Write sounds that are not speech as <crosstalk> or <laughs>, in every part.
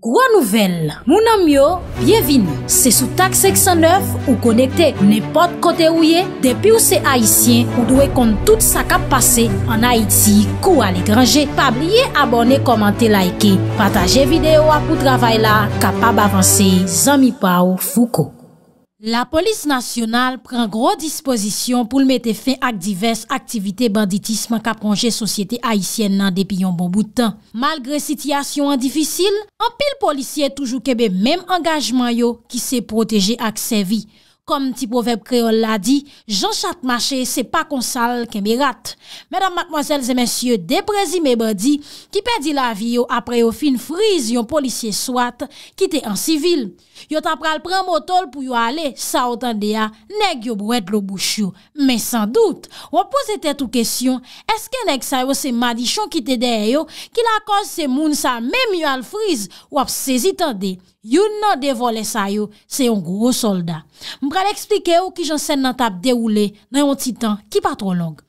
Gwa nouvel, mounan myo, byevini. Se sou tak 609 ou konekte nepot kote ouye, depi ou se Haitien ou dwe kont tout sa kap pase an Haiti kou alekranje. Pabliye abone, komante, laike, pataje videyo apou travay la, kapab avanse, zami pa ou fuko. La polis nasyonal pren gro disposisyon pou l mette fe ak divers aktivite banditisman kap ronger sosyete aisyen nan depi yon bon boutan. Malgre sityasyon an difisil, an pil polisye toujou kebe menm angajman yo ki se proteje ak se vi. Kom ti poveb kreol la di, janshat mache se pa konsal kebe rat. Menam matmwazel zemensye deprezi me bandi ki pedi la vi yo apre yo fin friz yon polisye swat ki te an sivil. Yo tap pral pran motol pou yo ale, sa otan de ya, neg yo bou et lo bouch yo. Men san dout, wap pose tet ou kesyon, eske neg sayo se madichon ki te de yo, ki la kos se moun sa, mem yo al friz, wap sezi tan de, yo nan devole sayo, se yon gro solda. Mpral explike yo ki jan sen nan tap de oule, nan yon titan ki patron log.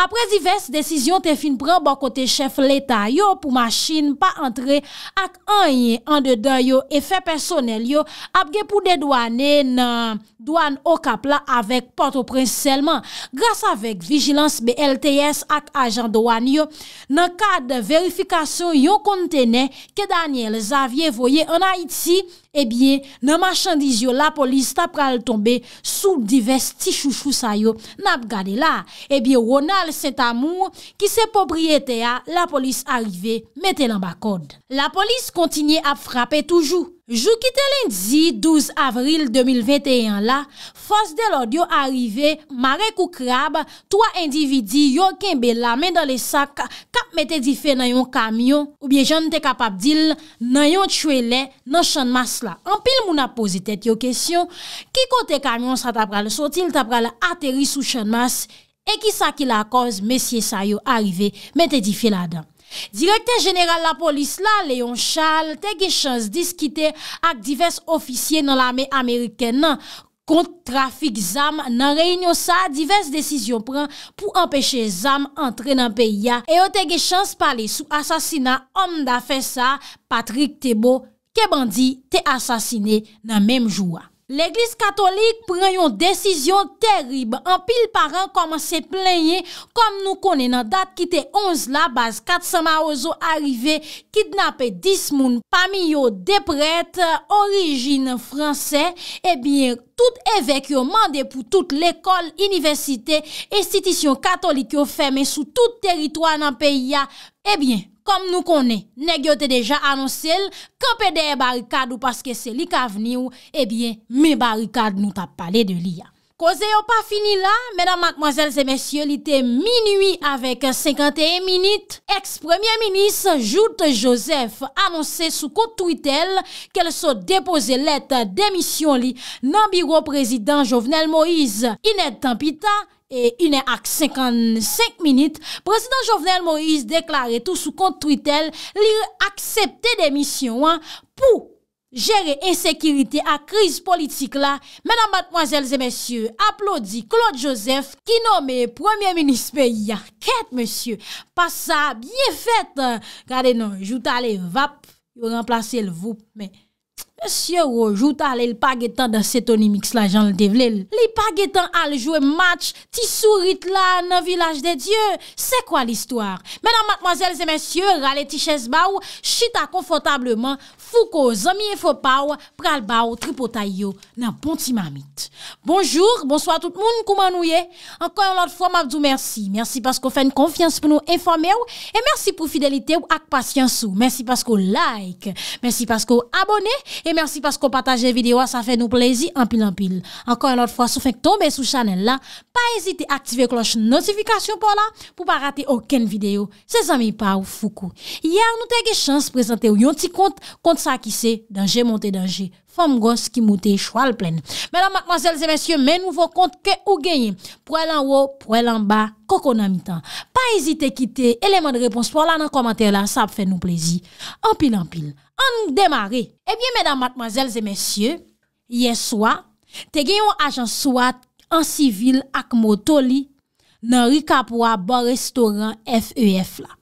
Aprez yves, desisyon te fin pran ba kote chef leta yo pou machin pa antre ak anye an de do yo efè personel yo apge pou dedwane nan doan o kapla avèk pato prins selman. Gras avèk vigilans BLTS ak ajan doan yo nan ka de verifikasyon yo kontene ke Daniel Xavier voye an Haiti yo. Ebyen eh nan machan diz yo la polis tap pral tombe sou divers tichou chousa yo nap gade eh la. Ebyen Ronald Saint-Amour ki se pobri ete a la polis arive mette lan bakod. La polis kontinye ap frape toujou. Jou ki te lindzi 12 avril 2021 la, fos de lodi yo arive, mare kou krab, towa individi yo kenbe la men do le sak kap mette di fe nan yon kamyon, ou bie joun te kapap dil nan yon tchwele nan chanmas la. Anpil mou na pozit et yo kesyon, ki kote kamyon sa tapra le sotil tapra le ateris ou chanmas, e ki sa ki la koz mesye sa yo arive mette di fe la dan. Direkte jeneral la polis la, Leon Charles, te ge chans diskite ak divers ofisye nan la me Ameriken nan kont trafik zam nan reynyo sa, divers desisyon pran pou empeshe zam entre nan peyi ya. E yo te ge chans pale sou asasina om da fe sa, Patrick Tebo, ke bandi te asasine nan menm joua. L'Eglise Katolik preyon desisyon terib an pil par an koman se plenye kom nou konen nan dat ki te onz la baz katsama ozo arive kidnapè dis moun pami yo depret origine fransè. Ebyen, tout evek yo mande pou tout l'ekol, inivesite, estitisyon Katolik yo feme sou tout teritwa nan peyi ya, ebyen. Kom nou konen, negyo te deja anonsel, kepe de e barikad ou paske se li ka veni ou, e bien, me barikad nou ta pale de li ya. Koze yo pa fini la, menan, makmoazel, zemesye, li te minui avek 51 minit. Ex-premier minis, Joute Joseph, anonsel sou koutuitel kele so depose let demisyon li nan biro prezident Jovenel Moïse. Inèd Tampita. E inè ak 55 minit, prezident Jovenel Moïse deklare tout sou kontritel lir aksepte demisyon pou jere ensekiritè ak kriz politik la. Mèdam batmwazèlze mèsyè, aplodi Claude Joseph ki nomè premier ministre yarkèt mèsyè. Pas sa, bie fèt. Kade nou, jouta le vap, yo remplase le voup, mè. Mèsyè ou ou jouta alè l'pagètan dan setonimiks la jan l'devlel. Lè l'pagètan al jouè match ti sou ritla nan vilaj de dieu. Se kwa l'histoire? Mèdan matmoazèl zè mèsyè, ralè ti chèz ba ou, chita konfotableman, fou ko zamiye fò pa ou, pral ba ou tripotay yo nan pon ti mamit. Bonjour, bonsoi tout moun kouman nou ye. Ankon yon lot fwa mabdou mersi. Mersi paskou fè n konfians pou nou enfame ou, e mersi pou fidelite ou ak pasyans ou. Mersi paskou like, mersi paskou abone ou, E mersi pas kon pataje videwa, sa fe nou plezi anpil anpil. Ankon anot fwa, sou fek tombe sou chanel la, pa ezite aktive kloche notifikasyon pou la pou pa rate oken videyo. Se zami pa ou fuku. Yer nou te ge chans prezante ou yon ti kont kont sa ki se, danje monte danje. Fom gos ki moute chwal plen. Medan matmazel zemesye men nouvo kont ke ou genye. Pwè lan wò, pwè lan ba, koko nan mitan. Pa ezite kite eleman de repons pou lan nan komantè e la, sa ap fè nou plezi. An pil an pil, an demare. Ebyen medan matmazel zemesye, yeswa, te genyon ajan swat an sivil ak motoli nan rikapwa bon restoran F.E.F. la.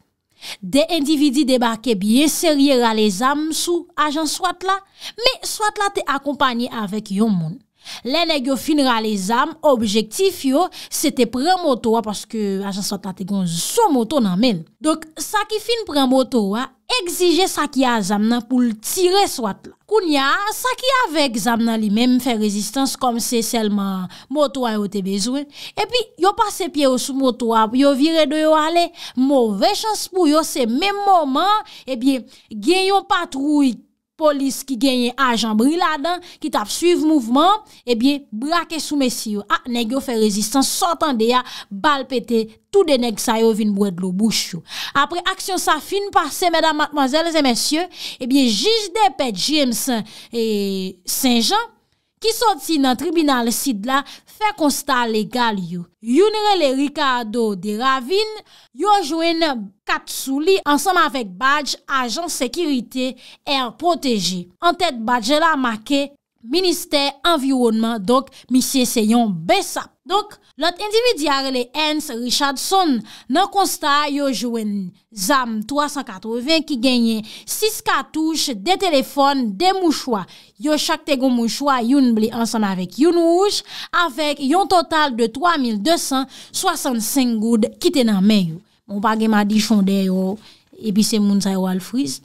De endividi debake biye serye ra le zam sou ajan swat la Me swat la te akompanye avek yon moun Le negyo fin ra le zam objektif yo Se te pren moto wa paske ajan swat la te gon sou moto nan men Dok sa ki fin pren moto wa egzije sa ki ya zamna pou l tire swat la. Koun ya, sa ki ya vek zamna li menm fè rezistans kom se selman motowa yo te bezwen, epi yo pase pye yo sou motowa, yo vire de yo ale, mou vechans pou yo se menm mouman, epi gen yo patrou ite. polis ki genye ajan briladan, ki tap suiv mouvment, e bie brake sou mesiyo, ak negyo fe rezistan, sotan deya, bal pete, tout de neg sayo vin bwed lo bouchyo. Apre aksyon sa fin pase, mèdam matmazèles e mesiyo, e bie jiz de pet James eh, Saint-Jean, Ki soti nan tribunal sid la, fè konsta legal yu. Yonre le Ricardo de Ravine, yon jwen katsou li ansanm avèk badj, ajan sekirite, er proteji. An tèt badj la make, minister environman, dok misye seyon besap. Donk, lot individyare le Hans Richardson nan konsta yo jwen ZAM 380 ki genye 6 katouche de telefon de mouchoua. Yo chakte goun mouchoua yon blé ansan avèk yon mouch, avèk yon total de 3265 goud kiten nan men yo. Mon bagay ma di chonde yo, epi se moun sa yo al fris.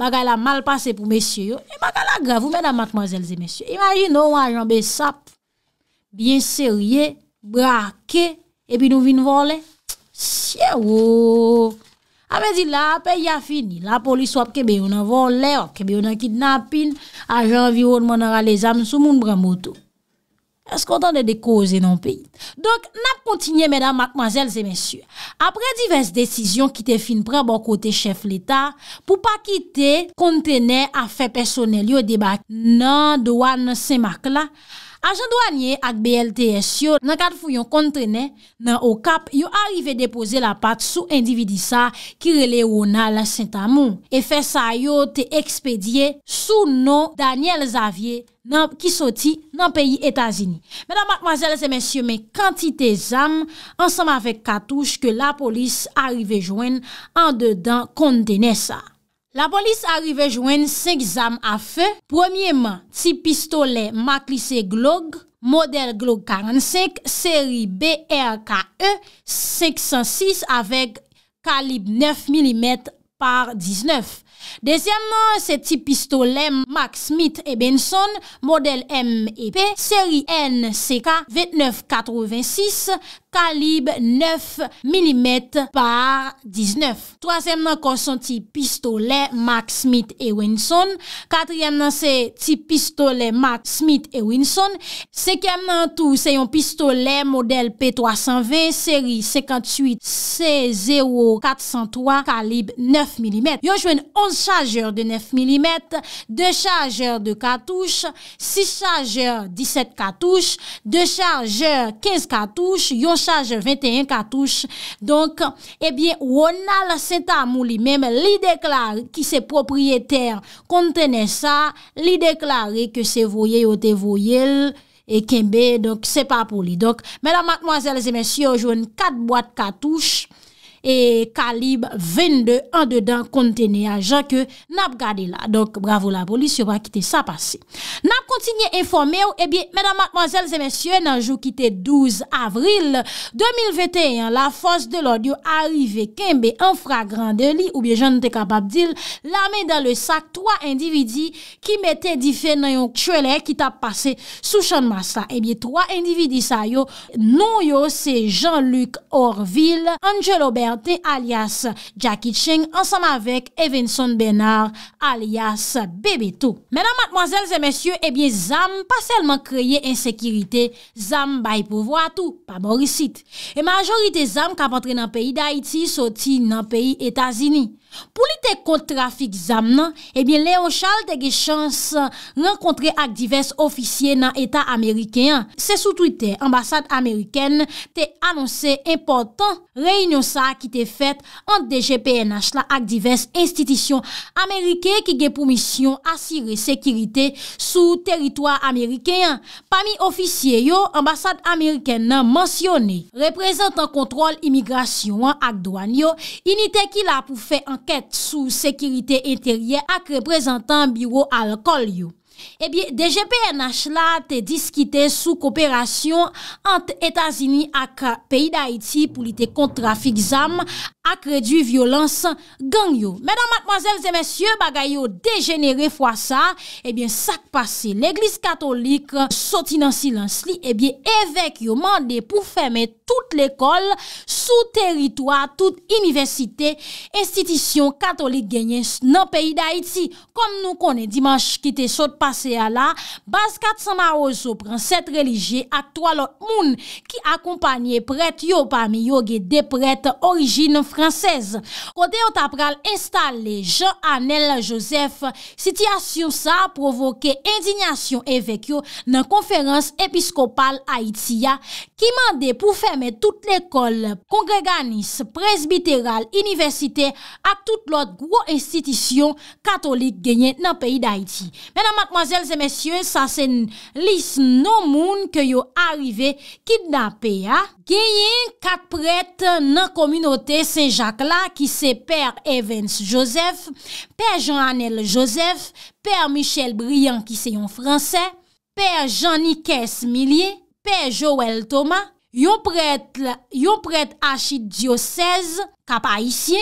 Bagay la mal pase pou mesye yo, e bagay la gravou men a matmazelze mesye. Imagin nou wajan be sap. Bien serye, brake, epi nou vin vo le? Siè wou! A me di la, apè ya fini. La polis wap kebe yon an vo le, kebe yon an kidnapin, a jan viroun manorale zam sou moun bramoutou. Eskontan de dekoze nan peyi. Donk, nap kontinye, mèdam, makmazèl, zè mèsyur. Apre divers desisyon ki te fin prè bon kote chef l'Etat, pou pa kite kontene afè personel yo debak nan doan semak la, Ajan douanye ak BLTS yo nan kat fou yon kontene nan o kap yo arive depoze la pat sou individisa ki rele wona la Saint-Amon. E fe sa yo te ekspedye sou nou Daniel Xavier nan ki soti nan peyi Etasini. Mèdame, mademoiselles et messieurs, me kantite zam ansam avek katouche ke la polis arive joen an dedan kontene sa. La polis arrive jwen 5 zam a fe. Premierman, ti pistole matlise Glog, model Glog 45, seri BRKE 506 avèk kalib 9 mm par 19. Dezyam nan se ti pistole Mark Smith Ebenson Model MEP Seri NCK 2986 Kalib 9 mm Par 19 Troasyam nan konson ti pistole Mark Smith Ebenson Katryam nan se ti pistole Mark Smith Ebenson Sekyam nan tou se yon pistole Model P300V Seri 58C0403 Kalib 9 mm Yo jwen 11 chargeur de 9 mm, 2 chargeur de katouche, 6 chargeur 17 katouche, 2 chargeur 15 katouche, yon chargeur 21 katouche. Donc, eh bien, Ronald Saint-Amouli même, li déclare que ses propriétaires contenaient ça, li déclare que ses voyeurs étaient voyeurs et qu'il n'est pas pour lui. Donc, mesdames, mademoiselles et messieurs, j'ai eu 4 boîtes katouche. e kalib 22 an dedan kontene a jan ke nap gade la. Donk, bravo la polis yo pa kite sa pase. Nap kontine informe ou, e bie, menan matmazel zemesye, nan jou kite 12 avril 2021, la fos de lodi ou arive kenbe an fragrande li, ou bie jan nte kapab dil, la men dan le sak 3 individi ki mette difen nan yon chwele ki tap pase sou chan mas la. E eh bie, 3 individi sa non, yo, nou yo, se Jean-Luc Orville, Angelobert Alias Jackie Ching Ansama vek Evenson Bernard Alias Bebeto Menan matmoazelze mensyo Ebyen eh zam pa selman kreye insekirite Zam bay pou vwa tou Pa morisit E majorite zam kap entre nan peyi Daiti Soti nan peyi Etazini Pou li te kontrafik zam nan, ebyen Léon Charles te ge chans renkontre ak divers ofisye nan Eta Amerikeyan. Se sou tweete, ambasade Ameriken te anonsè importan reynyon sa ki te fet an de GPNH la ak divers institisyon Amerikey ki ge pou misyon asire sekirite sou teritoi Amerikeyan. Pami ofisye yo, ambasade Ameriken nan mansyone, reprezentan kontrol imigrasyon ak doan yo, inite ki la pou fe an enquête sous sécurité intérieure avec représentant bureau Alcolio. Ebyen DGPNH la te diskite sou kooperasyon Ante Etasini ak peyi da Iti pou li te kontrafik zam Akre du violans gang yo Medan matmazelze mensyo bagay yo degenere fwa sa Ebyen sak pase l'Eglise Katolik soti nan silans li Ebyen evek yo mande pou feme tout l'ekol Sou teritwa tout universite Institisyon Katolik genye nan peyi da Iti Kom nou kone Dimanche ki te sot pas se ala, baz katsama oso pran set religye ak to lot moun ki akompanye pret yo pami yo ge depret orijine fransez. O deyot apral installe Jean-Anel Joseph, sityasyon sa provoke indignasyon e vekyo nan konferans episkopal Haitia ki mande pou feme tout l'ekol kongreganis, presbiteral universite ak tout lot gwo institisyon katolik genye nan peyi d'Haiti. Menan mat Mwazel zemesye, sa sen lis nou moun ke yo arive kit na pe ya. Geyen kat pret nan kominote se Jacques la ki se Per Evans Joseph, Per Jean-Anel Joseph, Per Michel Briand ki se yon Fransè, Per Jean-Niques Millier, Per Joël Thomas, Yon pret Achid Dio 16, Kapayisye,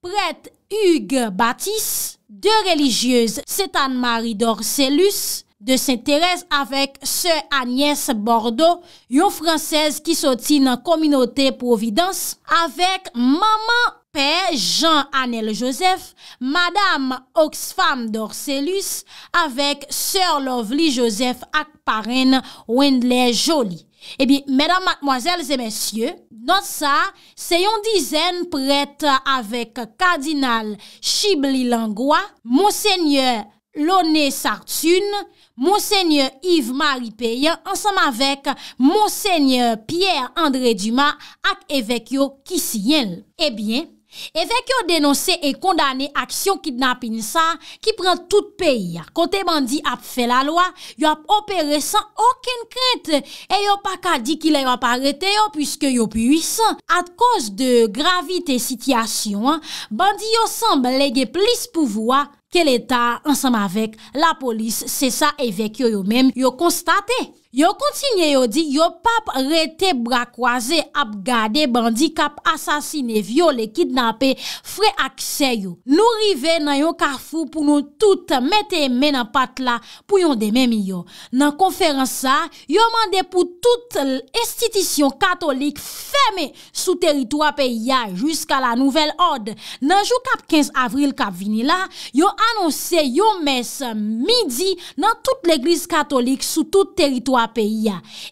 Pret Hugues Baptiste, De religieuse St-Anne-Marie d'Orselus, de St-Therese avèk Sœur Agnès Bordeaux, yon fransèze ki soti nan kominote Providence, avèk Maman Père Jean-Annel Joseph, Madame Oxfam d'Orselus, avèk Sœur Lovely Joseph Akparen Wendler Jolie. Eby, eh medan matmoazel zè mesyè, not sa, se yon dizen pret avèk kardinal Chibli Langwa, monsenyor Lone Sartune, monsenyor Yves Maripé, ansanm avèk monsenyor Pierre André Dumas ak evèk yo Kisyenl. Ebyen. Eh Evèk yo denonse e kondane aksyon kidnap in sa ki pren tout peyi, kote bandi ap fè la loa, yo ap opere san oken krent, e yo pa ka di ki le yo ap arete yo pwiske yo pwis. At kos de gravite sityasyon, bandi yo sanblege plis pouvoa ke leta ansam avek la polis, se sa evèk yo yo men yo konstate. Yo kontinye yo di yo pap rete bra kwaze ap gade bandi kap asasine, viole, kidnape, fre akse yo. Nou rive nan yo kafou pou nou tout mette men apat la pou yon dememi yo. Nan konferansa, yo mande pou tout estitisyon katolik feme sou teritwa pe ya jiska la nouvel od. Nan jou kap 15 avril kap vini la, yo anonse yo mes midi nan tout l'eglise katolik sou tout teritwa.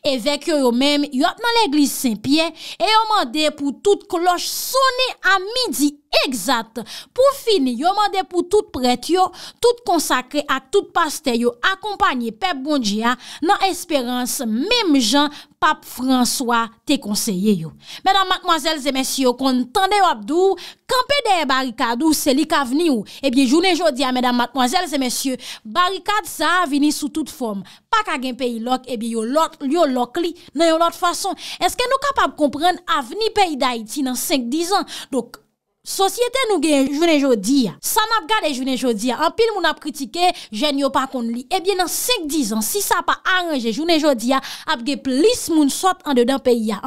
E vek yo yo mem, yo ap nan l'Eglise Saint-Pierre, e yo mande pou tout koloj sone a midi. Eksat, pou fini, yo mande pou tout pret yo, tout konsakre a tout paste yo, akompany pep bon dia, nan esperanse, mem jan, pap François te konseye yo. Mèdam matmoazèl zè mèsyo, kon tande yo abdou, kampe de barikad ou selik avni ou, ebye eh jounen jodia, mèdam matmoazèl zè mèsyo, barikad sa avini sou tout form. Pak agen peyi lok, ebye eh yo lok li, nan yo lok fason. Eske nou kapab kompren avni peyi da iti nan 5-10 an, dok... Sosyete nou gen jounen jodi ya, san ap gade jounen jodi ya, an pil moun ap kritike, jen yo pa kon li. Ebyen eh nan sek dizan, si sa pa anje jounen jodi ya, ap ge plis moun sot an dedan peyi ya.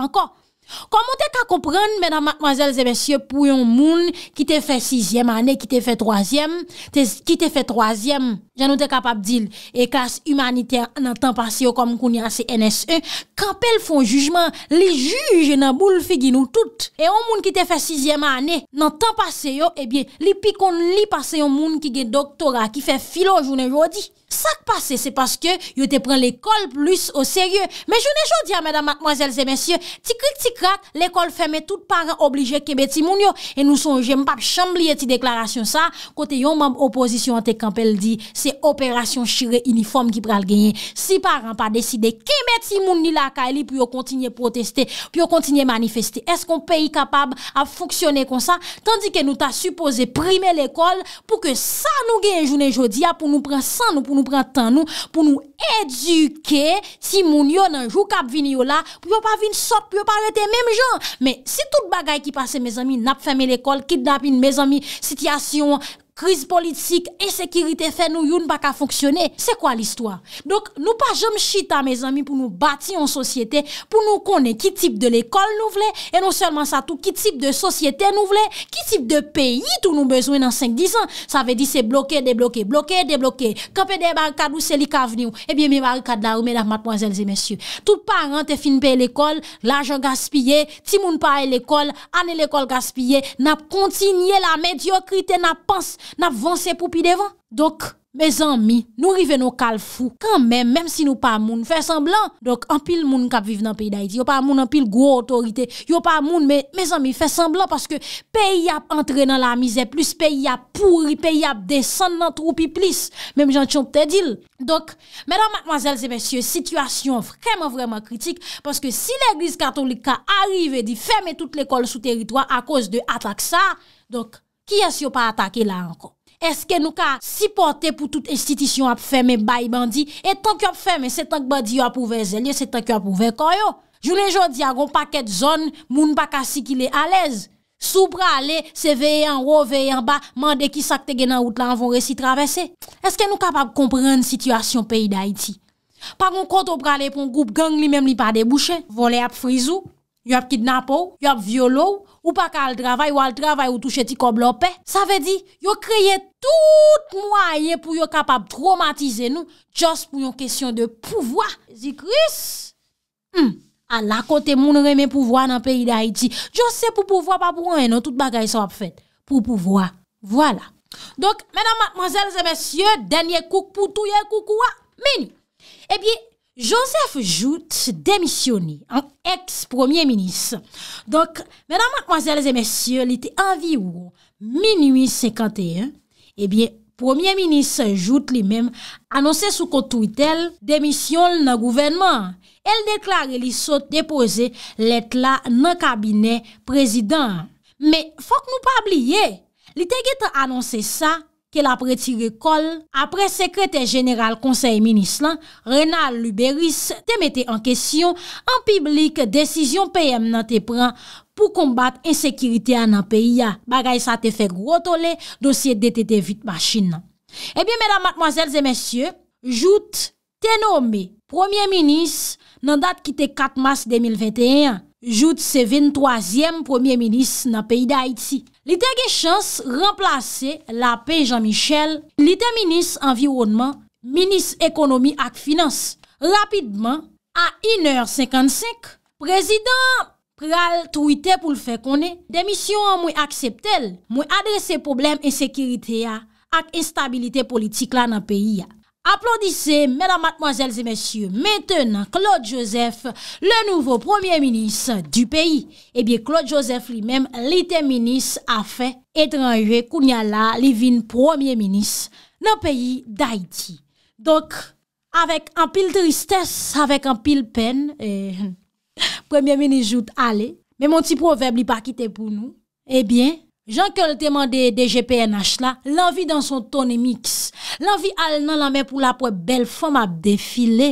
Koman te ka kompren, mèdame, mademoiselles et messieurs, pou yon moun ki te fè 6è anè, ki te fè 3è, ki te fè 3è, jan nou te kapab dil, e klas humanitè nan tan pasè yo kom kouni anse NS1, kapel fon jujman, li juj nan bou l figi nou tout. E yon moun ki te fè 6è anè, nan tan pasè yo, ebyen, eh li pikon li pasè yon moun ki gen doktora, ki fè filo jounen jodi. Sak pase, se paske yo te pren l'ekol plus o serye. Me jounen joun dia mèdam akmwazèl zè mèsyè, ti krik ti krak l'ekol fèmè tout paran oblijè kebeti moun yo. E nou son jèm pa chanm liye ti deklarasyon sa, kote yon mèm oposisyon an te kampel di se operasyon chire uniform ki pral genyen. Si paran pa deside kebeti moun ni lakay li pou yo kontinye proteste, pou yo kontinye manifeste. Es kon peyi kapab a fonksyonè kon sa, tandike nou ta supose prime l'ekol pou ke sa nou gen jounen joun dia pou nou pren sa nou pou nou pren tan nou pou nou eduke si moun yo nan jou kap vini yo la pou yo pa vin sot, pou yo pa rete menm jan. Men, si tout bagay ki pase, mez ami, nap fèmè l'ekol, kit nap in, mez ami, sityasyon, kriz politik, e sekiritè fè nou youn baka fonksyonè, se kwa l'istwa? Donk nou pa jom chita, mes ami, pou nou bati yon sosyetè, pou nou konè ki tip de l'ekol nou vle, e nou selman sa tou, ki tip de sosyetè nou vle, ki tip de peyi tou nou bezwen an 5-10 an, sa ve di se bloke, debloke, bloke, debloke, kapède bar kadou selik avni ou, ebyè mi bar kad la ou, me la matmwazèlze mesyou. Tou parente fin pe l'ekol, la jan gaspillè, timoun pa e l'ekol, ane l'ekol gas N ap vansye pou pi devan. Dok, me zanmi, nou rive nou kal fou. Kan men, menm si nou pa moun fè semblan. Dok, an pil moun kap vive nan pi da iti. Yo pa moun an pil gwo otorite. Yo pa moun, me zanmi, fè semblan. Paske peyi ap entre nan la mizè. Plus peyi ap pourri. Peyi ap desen nan troupi plis. Menm jan chon pte dil. Dok, menm mademoiselles et messieurs, sitwasyon vreman vreman kritik. Paske si l'Eglise Katolika arrive di fèmè tout l'ekol sou teritwa a koz de atak sa, dok, Ki es yo pa atake la anko? Eske nou ka sipote pou tout estitisyon ap feme bay bandi? E tank yo ap feme, se tank badi yo ap ouve zelye, se tank yo ap ouve koyo? Jounen jodi agon paket zon, moun baka si ki le alez? Sou pra le, se veyen ro, veyen ba, mande ki sakte genan out la anvon resi travese? Eske nou kapap komprenne sityasyon peyi da iti? Pagon kont ou pra le pou ngoup gang li mem li pa debouche? Vole ap frizou, yo ap kidnapou, yo ap violou? Ou pa ka al travay, ou al travay, ou touche ti koblopè. Sa ve di, yo kreye tout mwaye pou yo kapap traumatize nou. Jos pou yon kesyon de pouvoi. Zikris! Hmm, An la kote moun remen pouvoi nan peyi da Haiti. Jos se pou pouvoi, pa pou mwen nou, tout bagay sa wap fèt. Pou pouvoi. Voilà. Donk, menan matmanzèl zè mèsyè, denye kouk pou touye koukouwa. Ah, Meni! Ebiye! Eh Joseph Jout demisyoni, an ex-premier ministre. Donc, mesdames, mademoiselles et messieurs, l'été envi ou minuit 51, eh premier ministre Jout li mèm annonse sou kontou itel demisyon nan gouvennement. El deklare li sot depose let la nan kabinet prezident. Mais, fok nou pa abliye, l'été git annonse sa, Kel apre ti rekol, apre sekrete general konsey minis lan, Renan Louberis te mette an kesyon an piblik desisyon PM nan te pran pou kombat ensekirite an an peyi ya. Bagay sa te fe grotole dosye dete te vit machin nan. Ebyen medan matmoazelze mensyo, jout te nombe premier minis nan dat ki te 4 mas 2021. jout se 23èm premier minis nan peyi da Haiti. Li te ge chans remplase la peyi Jean-Michel, li te minis environman, minis ekonomi ak finans. Rapidman, a 1h55, prezident pral truite pou l fe konen, demisyon mwen akseptel, mwen adrese problem ensekirite ya ak instabilite politik la nan peyi ya. Aplodise, mèdame, matmoazèlze, mèsyou, mètenan, Claude Joseph, le nouvo premier-ministre du peyi. Ebyen, eh Claude Joseph li mèm, lite-ministre a fe, etranye, kounyala, li vin premier-ministre nan peyi d'Haïti. Donk, avèk an pil tristès, avèk an pil pen, eh, <laughs> premier-ministre jout ale, mè mon ti proverbe li pa kite pou nou, ebyen, eh Jan ke l teman de GPNH la, l anvi dan son ton emiks, l anvi al nan la men pou la pou bel fom ap defile,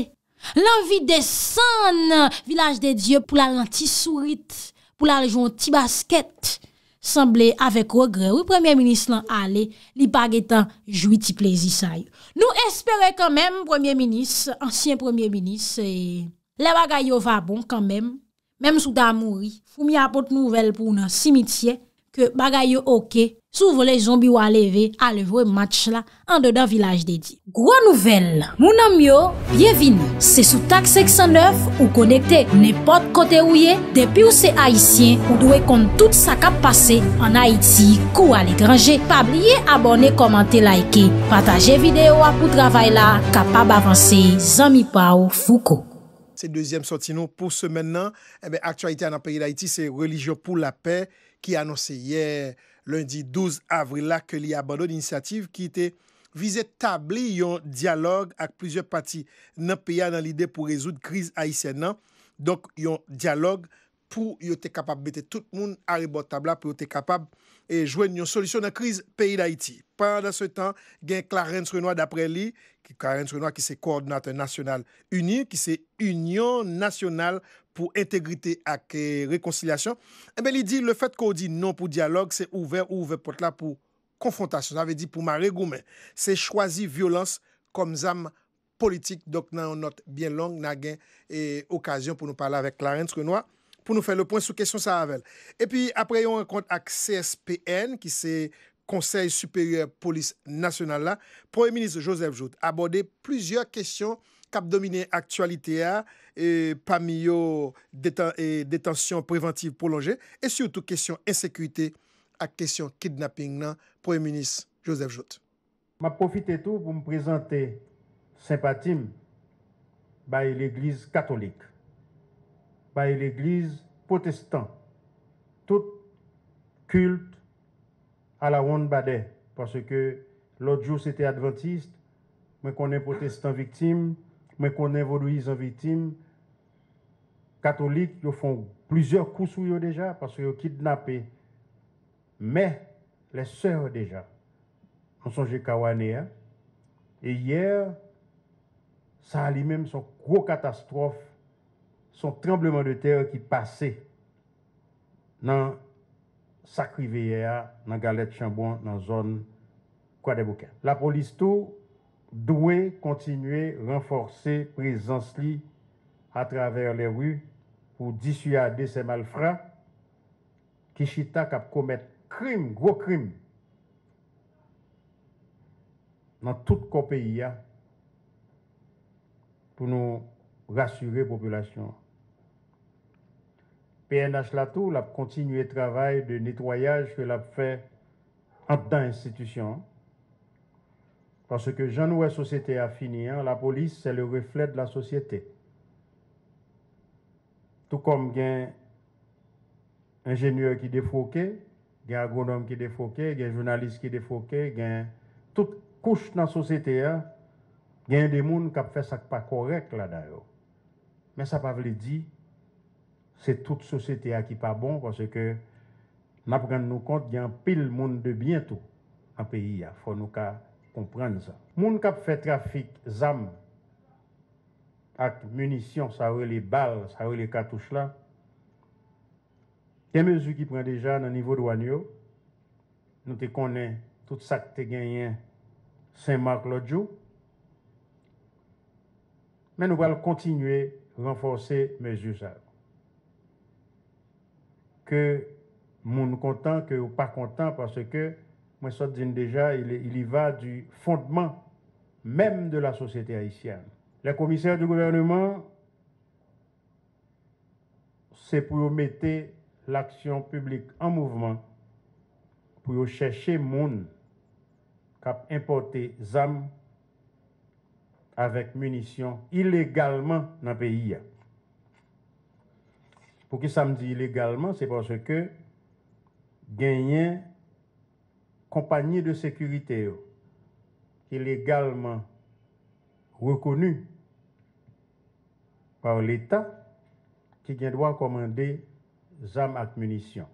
l anvi de san village de dieu pou la lan ti sourit, pou la lan jou an ti basket, semble avek rogre ou premier minis lan ale, li pag etan joui ti plezisa yo. Nou espere kan men premier minis, ansyen premier minis, se le waga yo va bon kan men, men sou da mouri, pou mi apote nouvel pou nan simitye, ke bagay yo oke sou vo le zombi wale ve ale vwe match la an de dan vilaj de di Gwa nouvel, mounan myo, bienvin se sou tak seksan 9 ou konekte nepot kote ouye depi ou se Haitien ou dwe kont tout sa kap pase an Haiti kou wale grange pa blye abone komante like pataje video apou travay la kapab avanse zami pa ou fuko Se deuxième sorti nou pou se mennen eh aktualite an apayi d'Haiti se religio pou la pey ki anonsè yè lundi 12 avril la ke li abandon inisiativ ki te vize tabli yon diyalog ak plizye pati nan piya nan lide pou rezoud kriz Aïtse nan. Donk yon diyalog pou yote kapab bete tout moun aribot tabla pou yote kapab e eh, jwen yon solisyon nan kriz peyi d'Aïti. Par an dan se tan gen Clarence Renoir d'apre li, Clarence Renoir ki se koordinat national unir, ki se union national pou integrite ak rekoncilasyon, ebe eh li di le fet kon di non pou dialog, se ouve ouve pot la pou konfrontasyon. Sa ve di pou mare goumen, se chwazi violans kom zam politik. Dok nan anot bien lang, nan gen eh, okasyon pou nou pale avè Clarence Renoir, pou nou fe le pon sou kesyon sa avel. E pi apre yon ak kont ak CSPN ki se... Conseil supérieur police nationale là, Premier ministre Joseph Jout a abordé plusieurs questions qui ont dominé actualité et parmi les détention préventive prolongée et surtout question insécurité à question kidnapping là, Premier ministre Joseph Jout. M'a profité tout pour me présenter sympathie bah, par l'église catholique, par bah, l'église protestante, tout culte à la Ronde Badet. Parce que l'autre jour, c'était adventiste, mais qu'on est protestant victime, mais qu'on est en victime. catholique ils font plusieurs coups sur eux déjà, parce qu'ils ont kidnappé. Mais les sœurs déjà, on songe hein. Et hier, ça a lui-même son gros catastrophe, son tremblement de terre qui passait dans Sacrivière, dans Galette Chambon, dans la zone Kwa de La police doit continuer à renforcer présence li à travers les rues pour dissuader ces malfrats qui chita cap commettre crime, gros crime dans tout le pays hein, pour nous rassurer la population. PNH Lato l ap kontinuye travay de netwayaj ke l ap fe ap dan institusyon. Paske jan ouwe sosyete a fini an, la polis se le reflet de la sosyete. Tou kom gen enjenyeur ki defoke, gen agronom ki defoke, gen jounalist ki defoke, gen tout kouch nan sosyete a, gen demoun kap fe sak pa korek la dayo. Men sa pa vle di an, c'est toute société qui qui pas bon parce que nous prenons compte qu'il y a un pile monde de bientôt en pays. Il faut nous comprendre ça. gens qui fait trafic d'armes avec munitions, ça les balles, ça les cartouches là. Des mesures qui prennent déjà dans le niveau douanier. Nous te connaissons tout ça que tu gagné Saint-Marc l'autre jour. Mais nous allons continuer à renforcer mesures ça que mon content, que ou pas content, parce que, moi, ça dit déjà, il, il y va du fondement même de la société haïtienne. Les commissaires du gouvernement, c'est pour mettre l'action publique en mouvement, pour chercher moun cap importer armes avec munitions illégalement dans le pays. Pour que ça me dise illégalement, c'est parce que gagnent compagnie de sécurité qui est légalement reconnue par l'État qui doit commander armes et munitions.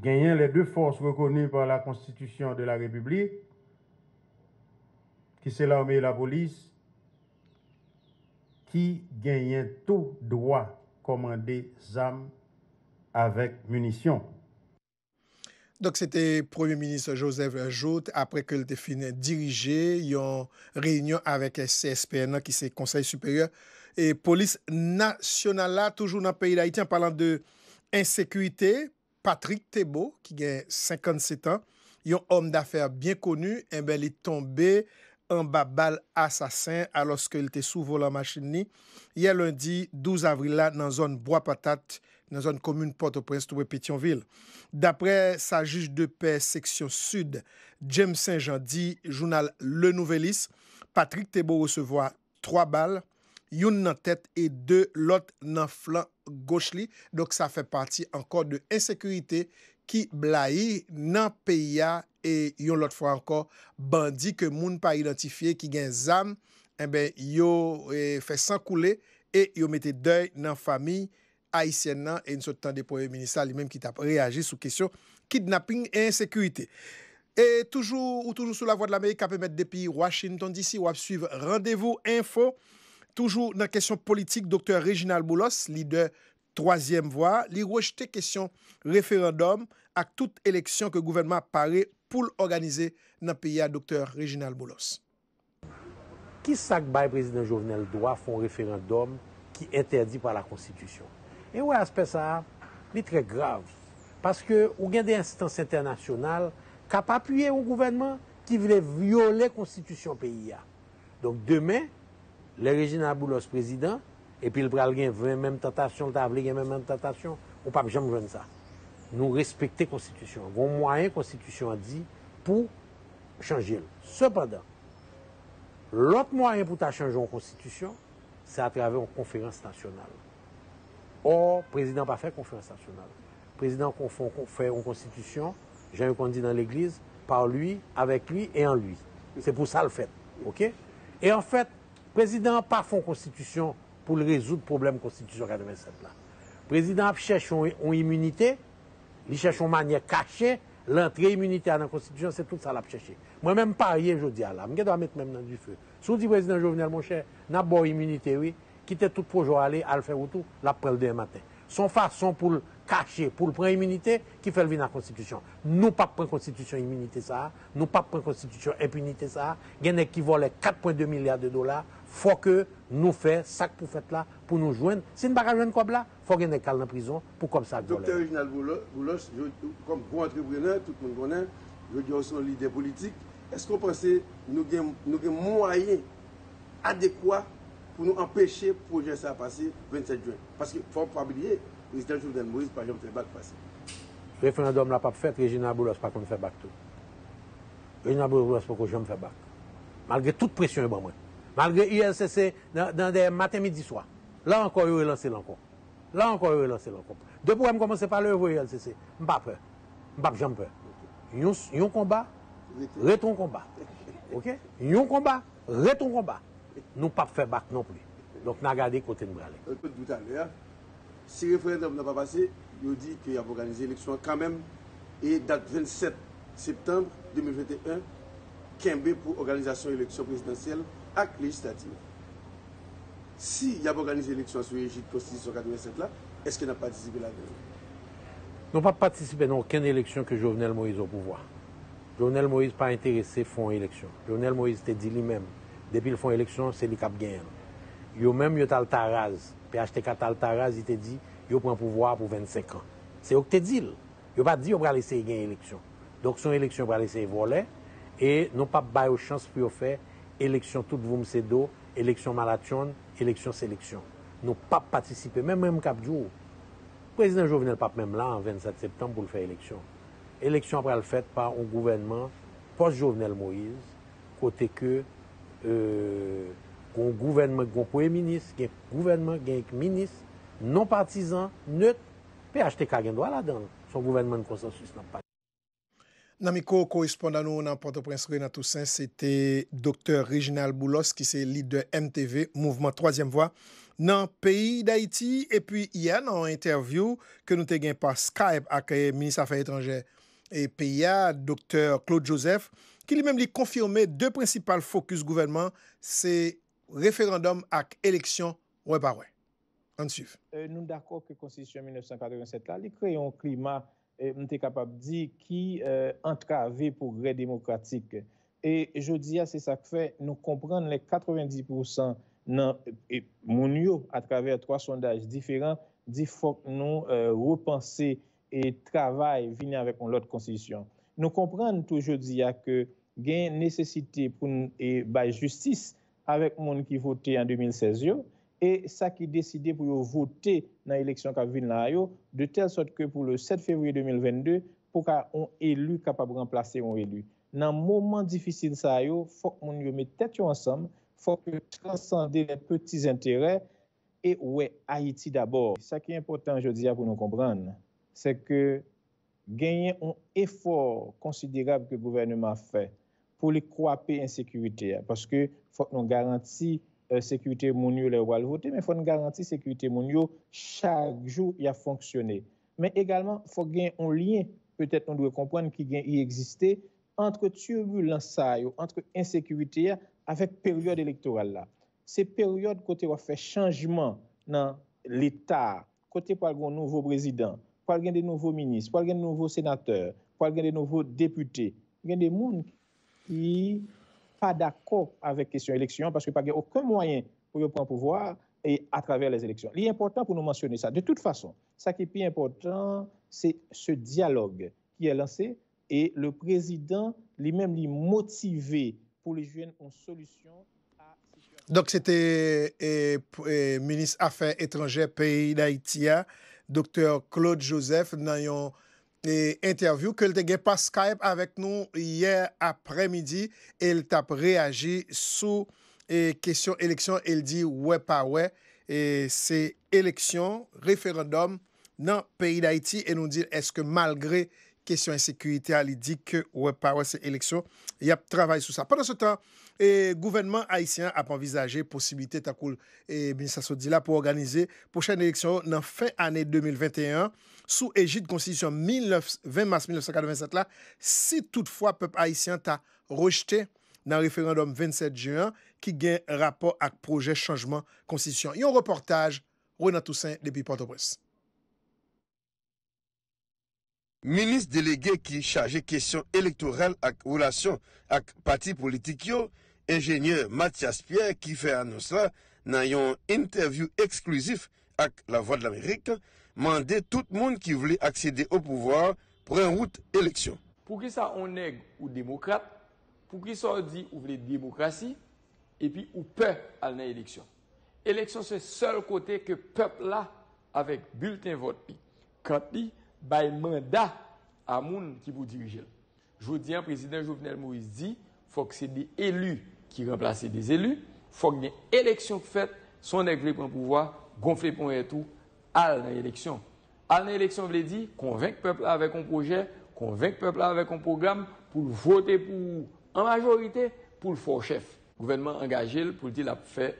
Gagnant les deux forces reconnues par la Constitution de la République, qui c'est l'armée et la police, ki genyen tou dwa komande zan avèk munisyon. Donk, se te Premier Ministre Joseph un jout apre ke li te finen dirije, yon reynyon avèk SSPNA ki se konsey supèryor, e polis nasyonal la toujou nan peyi la iti an palan de insekuité, Patrick Tebo ki genyen 57 an, yon om d'affèr bien konu, en eh bel li tombe... an ba bal asasen alos ke il te sou volan machin ni. Ye lundi, 12 avril la nan zon Bois-Patate, nan zon komune Port-au-Prince-Toube-Pétionville. Dapre sa juj de paie seksyon sud, James Saint-Jean di, jounal Le Nouvelis, Patrick Tebo recevoi 3 bal, yon nan tet e 2 lot nan flan gauch li. Dok sa fe parti an kor de esekurite. ki blai nan peya e yon lot fwa anko bandi ke moun pa identifiye ki gen zam, e ben yo e, fè sankoule e yo mette dèy nan fami aisyen nan, e yon sot tan depo e ministra li menm ki tap reage sou kesyon kidnapping e insekuité. E toujou ou toujou sou la vo de la mey, KPMD, Washington DC, wap suiv randevou, info, toujou nan kesyon politik, Dr. Reginald Boulos, lider politik, Troisième voie, li la question référendum à toute élection que le gouvernement pour pour l'organiser le pays à docteur Reginald Boulos. Qui sac le président Jovenel droit un référendum qui est interdit par la Constitution? Et ouais, aspect ça, très grave. Parce que ou gen des instances internationales kap appuyé au gouvernement qui voulait violer la Constitution pays. Donc demain, le Reginald Boulos président et puis le bras de même tentation, le y même tentation, peut pas jamais faire ça. Nous respecter la constitution. Bon moyen constitution a dit pour changer. Cependant, l'autre moyen pour changer en constitution, c'est à travers une conférence nationale. Or, le président n'a pas fait conférence nationale. Le président fait une constitution, j'ai un dit dans l'église, par lui, avec lui et en lui. C'est pour ça le fait. Et en fait, le président n'a pas fait une constitution pour résoudre problème problème la constitution 87 la. président, a une une immunité, Il cherche une manière cachée. L'entrée immunité dans la Constitution, c'est tout ça, a cherché. Moi-même, pas rien, je dis à la, Je dois mettre même dans du feu. du feu. dites, président, Président Jovenel, mon cher, n'a pas immunité, oui, quittez tout pour à le faire ou tout, la preuve demain matin. Son le pour cacher, pour prendre immunité qui fait la fè à Constitution nous pas Nou constitution immunité ça nous sa, pas pour impunité, ça. impunite y a qui volent 4.2 milliards de dollars faut que nous fassions ça pour faire là, pour nous joindre. Si nous ne pouvons pas comme là, il faut que nous dans en prison pour comme ça. Docteur Reginald Boulos, comme bon entrepreneur, tout le monde connaît, je dis aussi un leader politique, est-ce qu'on pense que nous avons moyens adéquats pour nous empêcher le projet ça passer le 27 juin Parce qu'il ne faut pas oublier, le président Jovenel Moïse, par jamais fait bac passer. Le référendum n'a pas fait, Reginald Boulos n'a pas fait back tout. Reginald Boulos n'a pas fait back Malgré toute pression, il Malgré INCC, dans, des matins, midi, soir. Là encore, il lancé l'encontre. Là encore, il lancé l'encontre. Deux problèmes commencer par le INCC. Pas peur. pas pas peur. Je un combat, retour combat. OK un combat, retour combat. Nous pas faire battre non plus. Donc, nous gardé côté de bras. Un peu de doute à l'heure. Si le référendum n'a pas passé, il dit qu'il y a organisé l'élection quand même. Et date 27 septembre 2021, Kembe pour organisation l'élection présidentielle acte Si il y a organisé l'élection sur l'égide constitution 87 là, est-ce qu'il n'a pas participé là-dedans Non, pas participé à aucune élection que Jovenel Moïse au pouvoir. Jovenel Moïse pas intéressé à faire une élection. Jovenel Moïse t'a dit lui-même, depuis le font élection, c'est lui qui a gagné. Il a même eu Taltaraz, PHTK Taltaraz, il t'a dit, il prend le pouvoir pour 25 ans. C'est ce que tu dit. Il n'a pas dit qu'il va laisser gagner l'élection. Donc son élection va laisser voler et non pas eu aux chances pour faire Eleksyon tout vou mse do, eleksyon mal atyon, eleksyon seleksyon. Nou pap patisipe, men mwen mkap djou. Prezident Jovenel pap menm la an 27 septem pou l fè eleksyon. Eleksyon apre al fèt pa an gouvenman, pos Jovenel Moïse, kote ke goun pou e minis, gen gouverman, gen ek minis, non patisan, nøt, pe achte kagen do ala dan. Son gouvenman konsensus nan patisan. Nanmiko, korespondan nou nan Port-au-Prince Réna Toussaint, se te Dr. Reginald Boulos, ki se li de MTV, Mouvement Troisième Voix, nan peyi d'Haïti, epi ya nan anterview ke nou te gen pa Skype ak e Ministre Affaires Étrangères et PIA, Dr. Claude Joseph, ki li mem li konfirme de principale fokus gouvernement, se referandom ak eleksyon wè pa wè. An sif. Nou d'akor ki konsistion 1987 la li kreyon klima E mte kapab di ki antra e, ve pou gre demokratik. E jodia se sak fe nou kompran le 90% nan e, moun yo atraver 3 sondaj diferan di fok nou repanse e travay vini avek moun lot konsisyon. Nou kompran tou jodia ke gen nesesite pou nou e bay justis avek moun ki vote an 2016 yo, e sa ki deside pou yo vote nan eleksyon kap vin nan ayo, de tel sot ke pou le 7 februye 2022, pou ka on elu kapap renplase yon elu. Nan mouman difisil sa ayo, fok moun yo me tet yo ansam, fok yo transande lè petit intere, e wè Haiti d'abord. Sa ki important, jodi ya pou nou kompran, se ke genyen yon efor konsidirab ke bouvernement fè, pou li kwape insekurite ya, paske fok nou garanti Euh, sekwite moun yo lè wale votè, men fòn garanti sekwite moun yo chak jou y a fonksyonè. Men egalman fò gen yon lien, petèt nou dwe kompwenn ki gen yi eksiste, antre tumulansay ou antre insekwite ya, avèk peryode elektoral la. Se peryode kote wafè chanjman nan l'Etat, kote pal gen nouvo prezident, pal gen de nouvo minis, pal gen nouvo senateur, pal gen de nouvo depute, gen de moun ki... pas d'accord avec question élection parce que a aucun moyen pour prendre pouvoir et à travers les élections. Il est important pour nous mentionner ça. De toute façon, ce qui est plus important, c'est ce dialogue qui est lancé et le président lui-même lui motivé pour les jeunes une solution. Donc c'était eh, eh, ministre Affaires étrangères pays d'Haïti, hein, docteur Claude Joseph, dans E intervjou ke l te gen pa Skype avek nou yè apremidi. El tap reagi sou e, kesyon eleksyon. El di wè pa wè. E se eleksyon referandom nan peyi d'Haïti. E nou di eske malgre kesyon ensekuité. Al li di ke wè pa wè se eleksyon. Yap, travay sou sa. Padan se tan, e, gouvernement Haitien ap envizaje posibite takoul. E binisa so di la pou organize. Pochen eleksyon nan fey anè 2021. sou egit konstitisyon 20 mars 1987 la, si toutfwa pep Aisyen ta rejte nan referandom 27 juan ki gen rapor ak proje chanjman konstitisyon. Yon reportaj, Rwena Toussaint, Depi Portobres. Ministre delege ki chaje kesyon elektorel ak oulasyon ak pati politik yo, enjenyeur Mathias Pierre ki fe anons la nan yon interview eksklusif ak La Voix de l'Amérique, mande tout moun ki vle akse de ou pouvoar, pren wout eleksyon. Pou ki sa on neg ou demokrate, pou ki sa ou di ou vle demokrasi, epi ou pe alnen eleksyon. Eleksyon se sol kote ke pepl la avek bulten vot pi. Krat li, bay manda a moun ki pou dirijel. Jou diyan, prezident Jouvenel Moïse di, fok se de elu ki remplace de zelu, fok de eleksyon fet, son neg vle pou moun pouvoar, gonfle pou moun etou, À l'élection. À l'élection, l'élection, dit, convaincre le peuple avec un projet, convaincre le peuple avec un programme pour voter pour, en majorité, pour le fort chef. Le gouvernement engagé pour dire qu'il a fait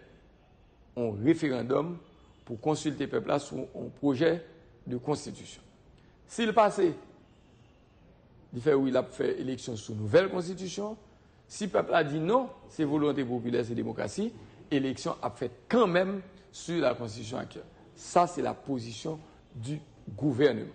un référendum pour consulter le peuple sur un projet de constitution. S'il passait, il fait oui, il a fait élection sous nouvelle constitution. Si le peuple a dit non, c'est volonté populaire, c'est démocratie, élection a fait quand même sur la constitution actuelle. Ça, c'est la position du gouvernement.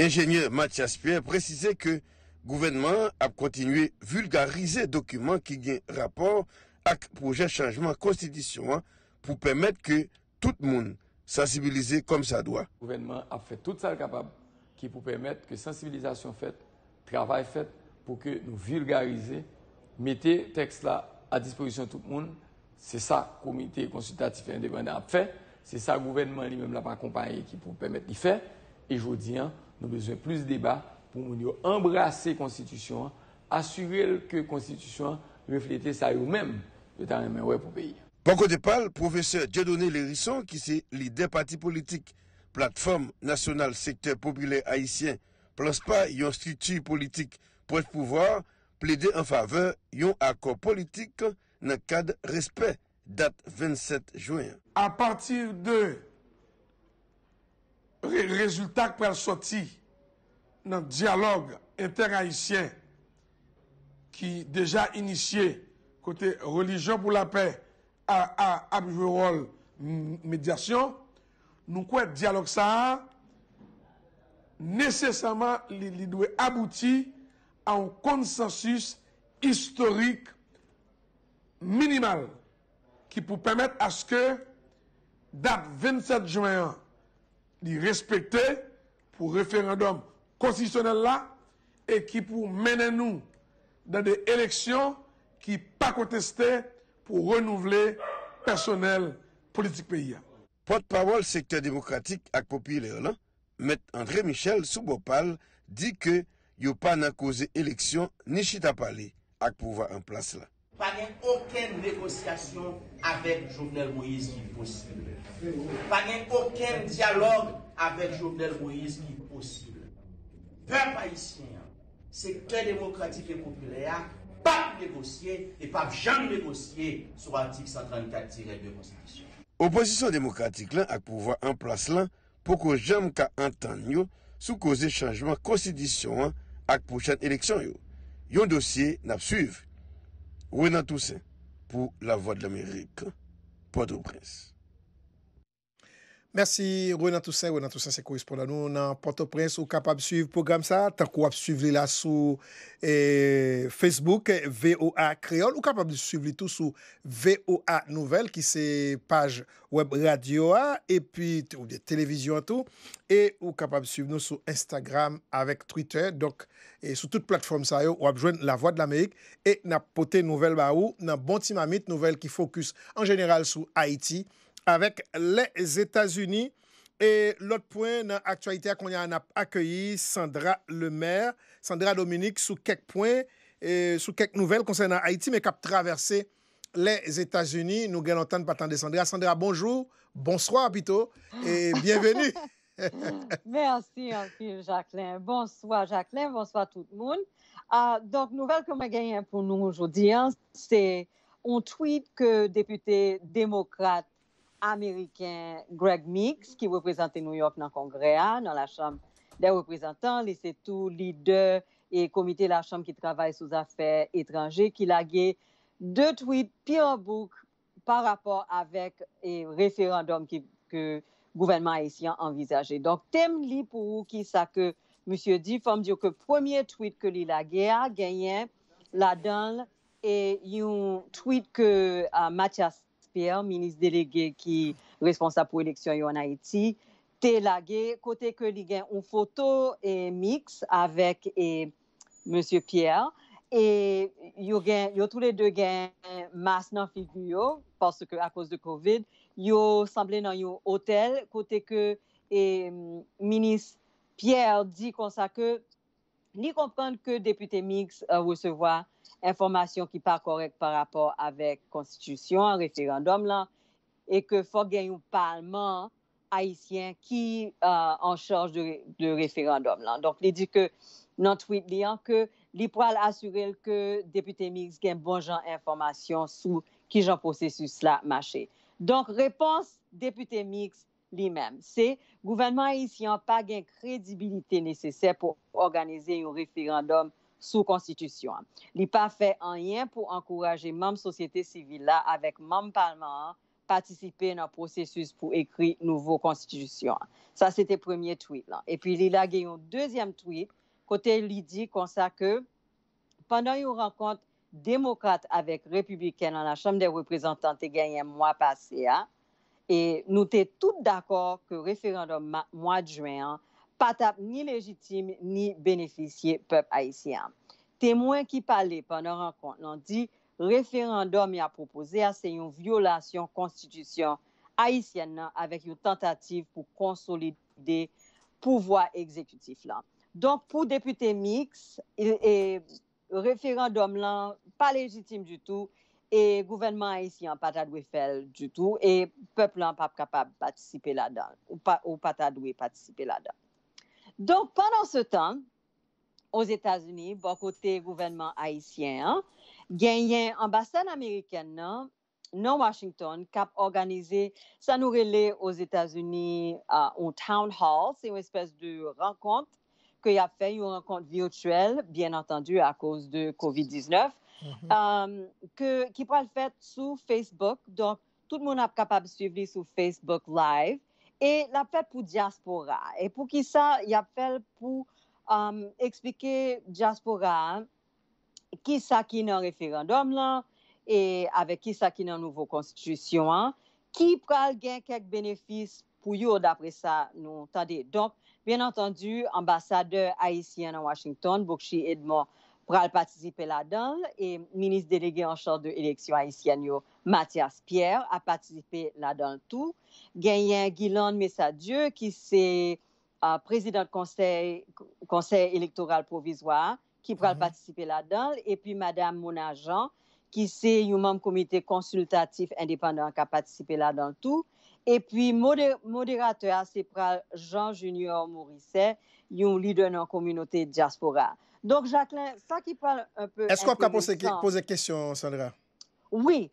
Ingénieur Mathias Pierre précisait que le gouvernement a continué vulgariser documents qui ont rapport avec projet de changement constitution hein, pour permettre que tout le monde sensibiliser comme ça doit. Le gouvernement a fait tout ça capable qui pour permettre que sensibilisation faite, travail fait pour que nous vulgariser, mettez texte là à disposition de tout le monde. C'est ça que le comité consultatif indépendant a fait. Se sa gouvenman li mèm la pa kompanyen ki pou pèmèt li fè, e jodi, nou bezwen plus debat pou moun yo embrase konstitisyon, asuvel ke konstitisyon reflete sa yo mèm le tarè mèm wè pou peyi. Panko de pal, bon profeseur Djedone Lerisson, ki se li depati politik, platforme nasyonal sektèr populè haïsyen, plans pa yon stituy politik pou et pouvoar, ple de an faveur yon akor politik nan kade respè. dat 27 Juyen. A patir de rezultat kwen al soti nan diyalog inter-Haïtien ki deja inisye kote religion pou la pe a abjourol medyasyon nou kwen diyalog sa a nesesanman li dwe abouti an konsensus historik minimal qui pour permettre à ce que date 27 juin li respecter pour référendum constitutionnel là et qui pour mener nous dans des élections qui pas contestées pour renouveler personnel politique pays. Porte-parole secteur démocratique et populaire là, M. André Michel Soubopal dit que n'y a pas causé élection ni chita parler avec pouvoir en place là. Pa gen oken negosyasyon avèk Jovenel Moïse ki posible. Pa gen oken diyalogue avèk Jovenel Moïse ki posible. Ve pa isken, se kè demokratik et populè a, pa negosye, e pa jan negosye sou atik 134-2 konsidisyon. Opposisyon demokratik lan ak pouvoi an plas lan, pouko jan mka an tan yo, sou koze chanjman konsidisyon ak pouchan eleksyon yo. Yon dosye nap suiv. Renan Toussaint pour La Voix de l'Amérique, Port-au-Prince. Mersi, Renan Toussaint. Renan Toussaint se koresponde anou nan Port-au-Prince. Eh, ou kapab suive program sa. Tak ou ap suive li la sou Facebook VOA Creole. Ou kapab suive li tou sou VOA Nouvel ki se page web radio a. E pi ou de televizyon tou. E ou kapab suive nou sou Instagram avek Twitter. Donk eh, sou tout platform sa yo ou ap jwen La Voix de l'Amerik. E na pote Nouvel ba ou nan Bonti Mamit. Nouvel ki fokus an general sou Haiti. avec les États-Unis. Et l'autre point dans l'actualité qu'on a accueilli Sandra le maire. Sandra Dominique, sous quelques points, et sous quelques nouvelles concernant Haïti, mais qui a traversé les États-Unis. Nous allons de pas attendre Sandra. Sandra, bonjour, bonsoir plutôt, et <laughs> bienvenue. <laughs> Merci, Jacqueline. Bonsoir, Jacqueline. Bonsoir, tout le monde. Ah, donc, nouvelle que j'ai gagnée pour nous aujourd'hui, hein, c'est un tweet que député démocrate américain Greg Meeks, qui représentait New York dans le Congrès, hein, dans la Chambre des représentants, les tout leader et comité de la Chambre qui travaille les affaires étrangères, qui gagné deux tweets pire book par rapport avec le référendum que le gouvernement haïtien envisagé. Donc, thème li pour vous qui ça que monsieur dit, femme dire que premier tweet que li a gagné la donne et un tweet que à euh, Mathias Pierre, ministre délégué qui responsable pour l'élection en Haïti, te côté que li une photo et mix avec M. E monsieur Pierre et yo ont tous les deux un masque non figure parce que à cause de Covid, ont semblé dans un hôtel côté que et ministre Pierre dit comme ça que ni comprendre que député mix euh, recevoir information qui pas correcte par rapport avec constitution, référendum là, et que faut gagner un parlement haïtien qui euh, en charge de, référendum là. Donc, il dit que dans tweet liant que li assurer que député mix gagne bon genre information sous qui j'en processus là marché. Donc, réponse député mix c'est « mêmes. C'est gouvernement haïtien pas de crédibilité nécessaire pour organiser un référendum sous constitution. Il n'a pas fait rien pour encourager même société civile là avec même parlement participer dans le processus pour écrire une nouvelle constitution. Ça c'était premier tweet Et puis il a gagné un deuxième tweet côté dit que pendant une rencontre démocrate avec républicaine dans la Chambre des représentants, il gagné un mois passé. Hein. E nou te tout d'akor ke referandom mwa djwen, patap ni lejitim ni beneficye pep Aisyen. Temwen ki pale pwene renkont lan di, referandom ya propose a se yon violasyon konstitisyon Aisyen lan avek yon tentativ pou konsolide pouvoi ekzekutif lan. Donk pou depute Miks, referandom lan pa lejitim du tout, Et le gouvernement haïtien n'a pas de faire du tout et le peuple n'a pas capable de participer là-dedans ou pas ou pas participer là-dedans. Donc pendant ce temps, aux États-Unis, bon côté gouvernement haïtien, gagnant hein, ambassade américaine non, non Washington cap organisé ça nous relève aux États-Unis un town hall, c'est une espèce de rencontre qu'il a fait une rencontre virtuelle, bien entendu à cause de COVID-19 qui mm-hmm. euh, le que, qui le faire sur Facebook. Donc, tout monde est capable de suivre sur Facebook Live. et la pour pour diaspora. et pour qui ça, a fait pour um, expliquer diaspora hein, qui est dans référendum référendum et avec qui ki dans la nouvelle nouvelle constitution hein, qui pral pour quelques d'après ça, eux d'après ça. bien entendu, ambassadeur haïtien à Washington, Bokshi Edmond pour participer là-dedans et ministre délégué en charge de l'élection haïtienne Mathias Pierre a participé là-dedans tout. Gagné Guilan Messadieu qui est euh, président du conseil, conseil électoral provisoire qui pourra mhm. participer là-dedans et puis madame Mona Jean qui est un membre comité consultatif indépendant qui a participé là-dedans tout. Et puis, modérateur, c'est Jean Junior Morisset, un leader dans la communauté diaspora. Donc, Jacqueline, ça qui parle un peu. Est-ce qu'on peut poser, des question, Sandra? Oui.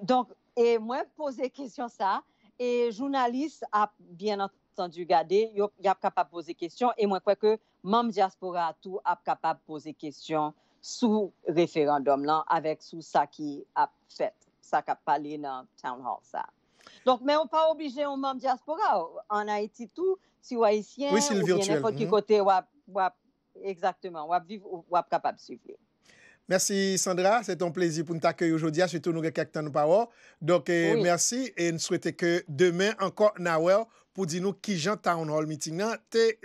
donc, et moi, poser question ça, et journaliste a bien entendu gardé, il a capable de poser question, et moi, je crois que même diaspora tout a capable de poser question sous référendum là, avec sous ça qui a fait, ça qui a parlé dans Town Hall ça. Donc, mais on pas obligé aux membres diaspora. En Haïti, tout, si vous haïtien, oui, ou bien mm-hmm. côté, Exactement, va vivre ou de suivre. Merci Sandra, c'est un plaisir pour nous t'accueillir aujourd'hui, surtout nous quelques temps nous parole. Donc eh, merci et nous souhaitons que demain encore Nawel pour dire nous qui Jean Town Hall meeting là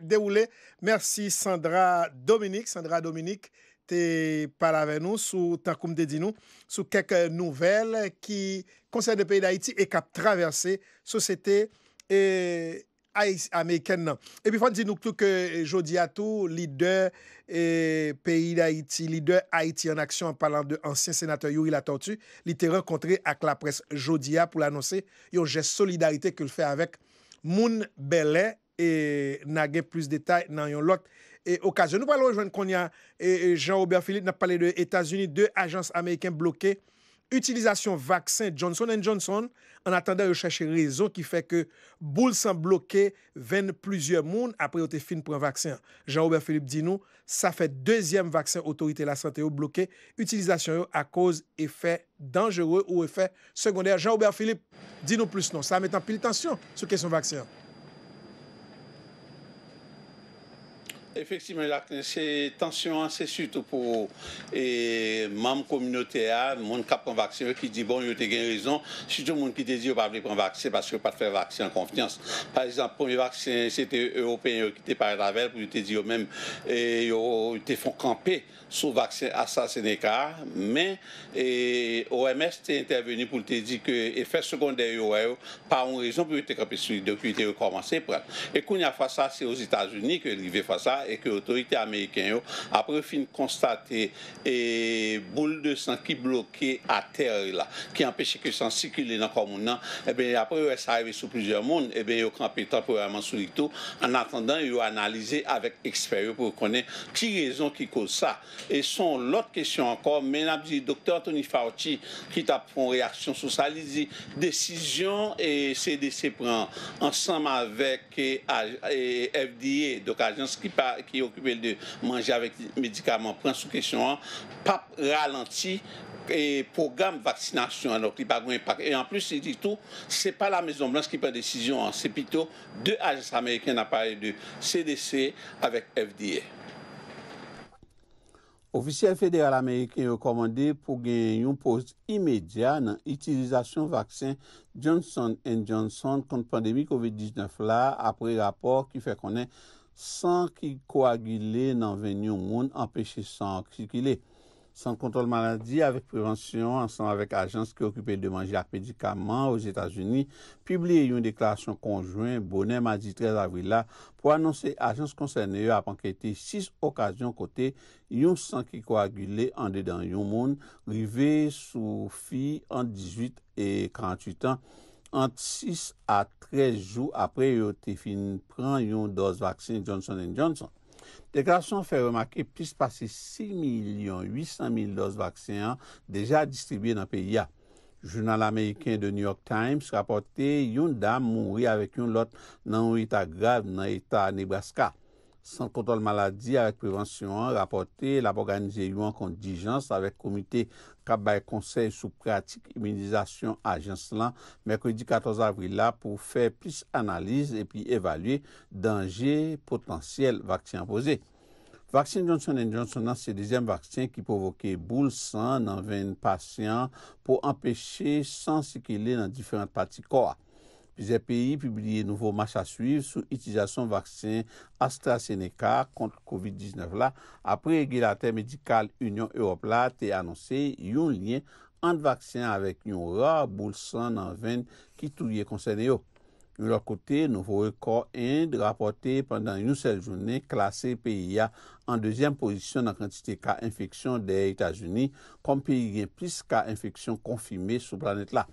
déroulé. Merci Sandra Dominique, Sandra Dominique te par avec nous sur tant comme te dit nous sur quelques nouvelles qui concernent le pays d'Haïti et qui traversé société et Ameriken nan. Epifan di nou ktou ke eh, Jody Atou, lider eh, peyi d'Haïti, lider Haïti en aksyon an palan de ansyen sénatèr Yori Latortu, li te renkontre ak la pres Jody A pou l'anonse eh, yon jè solidarite ke l'fè avèk moun belè e nagè plus detay nan yon lot e okazyon. Nou palon jwen konya Jean-Robert Philippe nan pale de Etats-Unis de agens Ameriken blokè utilisation vaccin Johnson Johnson en attendant de chercher raison qui fait que boule sans bloquer 20 plusieurs monde après priorité fin pour un vaccin. Jean-Robert Philippe dit nous, ça fait deuxième vaccin autorité la santé au bloqué utilisation à cause effet dangereux ou effet secondaire. Jean-Robert Philippe dit nous plus non, ça met en pile tension sur question vaccin. Effectivement, c'est tension, hein, c'est surtout pour les membres communauté les gens qui prennent vaccin, qui disent bon, ils ont raison, surtout les gens qui dit qu'ils ne pas prendre vaccin parce qu'ils ne pas faire vaccin en confiance. Par exemple, le premier vaccin, c'était européen qui était par la veille pour te dire même, ils te font sur sous vaccin AstraZeneca, mais l'OMS est intervenu pour te dire que l'effet secondaire, pas une raison pour te camper vaccin depuis qu'ils ont commencé. Et qu'on a face ça, c'est aux États-Unis que l'arrivée face ça et que l'autorité américaine, après fin constater et boule de sang qui bloquait à terre là, qui empêchait que sang circule dans le monde, et eh bien après ça arrivé sur plusieurs mondes, et eh bien ils ont campé temporairement sur les en attendant ils ont analysé avec expérience pour connaître qui raison qui cause ça. Et son l'autre question encore, mais dit docteur Anthony Fauci qui t'a fait une réaction sur ça, il dit décision et CDC prend ensemble avec eh, FDA, donc agence qui parle ki yi okupel de manje avèk medikaman, pren sou kesyon an, pap ralanti pou gam vaksinasyon an, an plus, se di tout, se pa la mezon blans ki pren desisyon an, se pito de ajans Ameriken apare de CDC avèk FDA. Oficiel federal Ameriken yi rekomande pou gen yon post imedyan nan itilizasyon vaksin Johnson & Johnson kont pandemi COVID-19 la, apre rapor ki fè konen San ki koagile nan ven yon moun, empeshe san kikile. San kontrol maladi, avek prevensyon, ansan avek ajans ki okupe de manji ak pedikaman ouz Etats-Unis, publie yon deklarasyon konjwen bonen madi 13 avrila pou anonsi ajans konsenye yo ap anketi 6 okasyon kote yon san ki koagile ande dan yon moun, rive sou fi an 18 et 48 an. ant 6 a 13 jou apre yo te fin pran yon dos vaksin Johnson & Johnson. Tekrasyon fe remake pise pase 6 milyon 800 mil dos vaksin an deja distribye nan pe ya. Jounal Ameriken de New York Times rapote yon dam mouri avek yon lot nan ou eta grav nan eta Nebraska. San kontrol maladi avèk prevensyon rapote la pou ganize yon kondijans avèk komite Kabay Konsey sou pratik imunizasyon a jans lan Mekredi 14 avri la pou fè plis analize epi evalye denje potansyel vaksin apose. Vaksin jonson en jonson nan se dezyen vaksin ki provoke boul san nan ven patient pou empèche san se ke le nan diferant pati kor. Fize peyi pibliye nouvo mach a suiv sou itizasyon vaksin AstraZeneca kontre COVID-19 la apre e gilater medikal Union Europe la te anonse yon lien ant vaksin avek yon rare boulson nan 20 ki touye konsene yo. Yon lakote nouvo rekor end rapote pandan yon sel jounen klaser peyi ya an dezyen posisyon nan kantite ka infeksyon de Etajouni kom peyi gen plis ka infeksyon konfime sou planet la.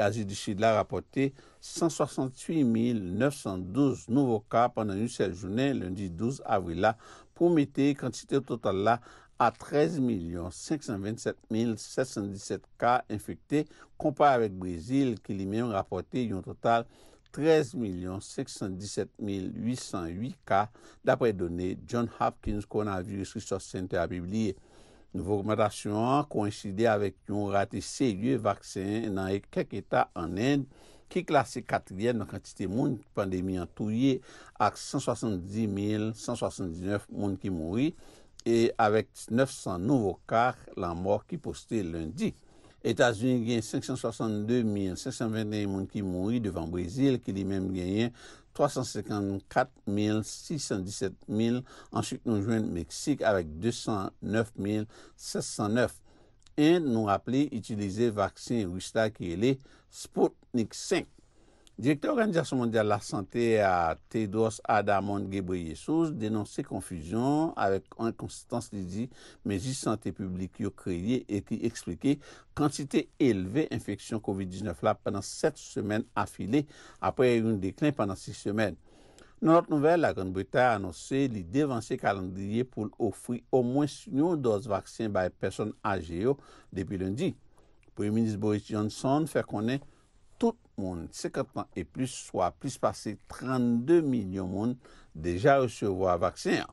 Asi di Chidla rapote 168.912 nouvo ka pandan yon sel jounen londi 12 avrila pou mete kantite total la a 13.527.777 ka infekte kompa avèk Brezil ki li men rapote yon total 13.717.808 ka dapre donè John Hopkins Coronavirus Resource Center apibliye. Nouvo komentasyon kouenside avèk yon rati selye vaksen nan ek kek etat an end ki klasi katlien nan kantite moun pandemi an touye ak 170 179 moun ki mouni e avèk 900 nouvo kak lan mò ki poste lundi. Etatun gen 562 529 moun ki mouni devan Brazil ki li menm genyen 354.617. Ensuite, nous jouons au Mexique avec 209.609. Et nous rappelez utiliser le vaccin Sputnik V. Direkter Organizasyon Mondial la Santé a Tedros Adhamon Ghebreyesus denonse konfusion avek an konsistans li di mezi Santé Publiki yo kredye eti eksplike kantite eleve infeksyon COVID-19 la penan 7 semen afile apre yon deklin penan 6 semen. Nonot nouvel, la Gran Bretagne anonse li devanse kalandriye pou l'ofri o mwen snyon dos vaksyen bay person ageyo depi lundi. Premier Ministre Boris Johnson fè konen moun, 50 man e plus, swa plus pase 32 milyon moun deja recevo a vaksin.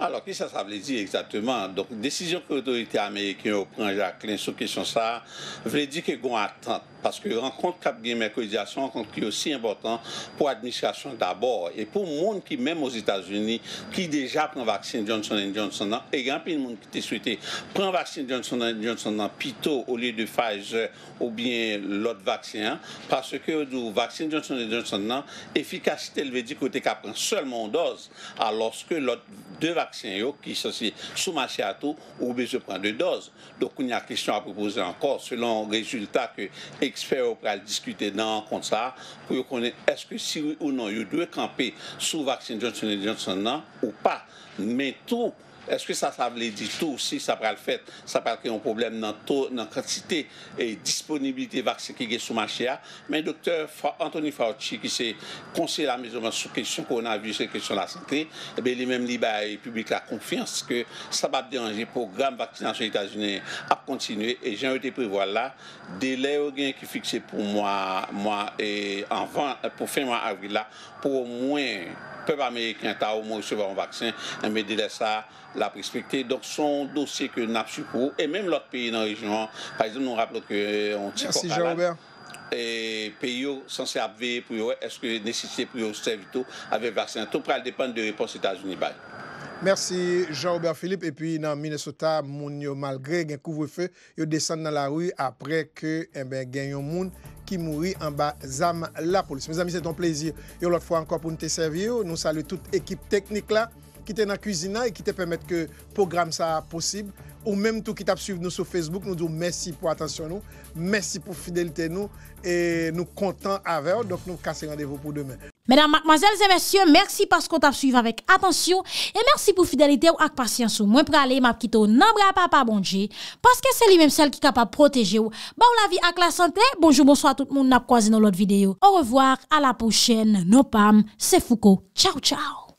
Alors, ki sa sa vle di ekzateman, donk, desizyon kou do ite Amerike ou pranja klin sou kishon sa, vle di ke goun atant Parce que rencontre Cap Guinée mercredi, rencontre qui est aussi important pour l'administration d'abord. Et pour le monde qui, même aux États-Unis, qui déjà prend le vaccin Johnson Johnson, et grand monde qui te souhaité prend le vaccin Johnson Johnson plutôt au lieu de Pfizer ou bien l'autre vaccin. Hein. Parce que le vaccin Johnson Johnson, efficacité, elle veut dire côté cap seulement une dose, alors que l'autre deux vaccins qui sont sous marché à tout, ou besoin de prendre deux doses. Donc, il y a une question à proposer encore selon le résultat que expert ou pral diskute nan an kont sa pou yo konen eske si ou non yo dwe kampe sou vaksin Johnson & Johnson nan ou pa, men tou Eske sa sa vle di tou si sa pral fet, sa pral ki yon problem nan kratite e disponibilite vaksike ge sou machia. Men doktor Anthony Fauci ki se konse la mezo man sou kresyon konan vise kresyon la sakri, ebe eh li men li ba e publik la konfians ke sa bat deranje pou gram vaksinasyon Itazunen ap kontinue e jen wete privola de lè yon gen ki fikse pou mwa mwa e eh, an van eh, pou fin mwa avila pou mwen peuple américain a au moins recevoir un vaccin, mais délai ça, l'a respecté. Donc, son dossier que nous avons et même l'autre pays dans la région, par exemple, nous rappelons que on Merci, Jean-Robert. Et pays censé veiller pour est-ce que nécessité pour servir tout avec vaccin. Tout va dépend de réponse États-Unis. Mersi Jean-Aubert Philippe. E pi nan Minnesota, moun yo malgre gen kouvre fe, yo desen nan la ou apre ke gen yon moun ki mouri an ba zam la polis. Mez ami, se ton plezir. Yo lot fwa anko pou nou te sevi yo. Nou salu tout ekip teknik la ki te nan kuzina e ki te pemet ke program sa posib. Ou menm tou ki tap suyv nou sou Facebook, nou dou mersi pou atensyon nou, mersi pou fidelite nou, e nou kontan ave yo, donk nou kase yon devou pou demen. Menan, mademoiselle, zemesye, mersi paskou tap suyve avek atensyon E mersi pou fidelite ou ak pasyansou Mwen prale mapkito nanbra pa pa bonje Paske se li menm sel ki kapap proteje ou Ban la vi ak la santè Bonjou, bonsoi a tout moun napkwazen ou lot videyo Ou revoar, a la pouschen, nou pam, se foukou Tchao tchao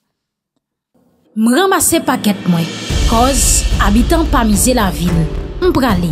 M ramase paket mwen Koz, abitan pamize la vil M prale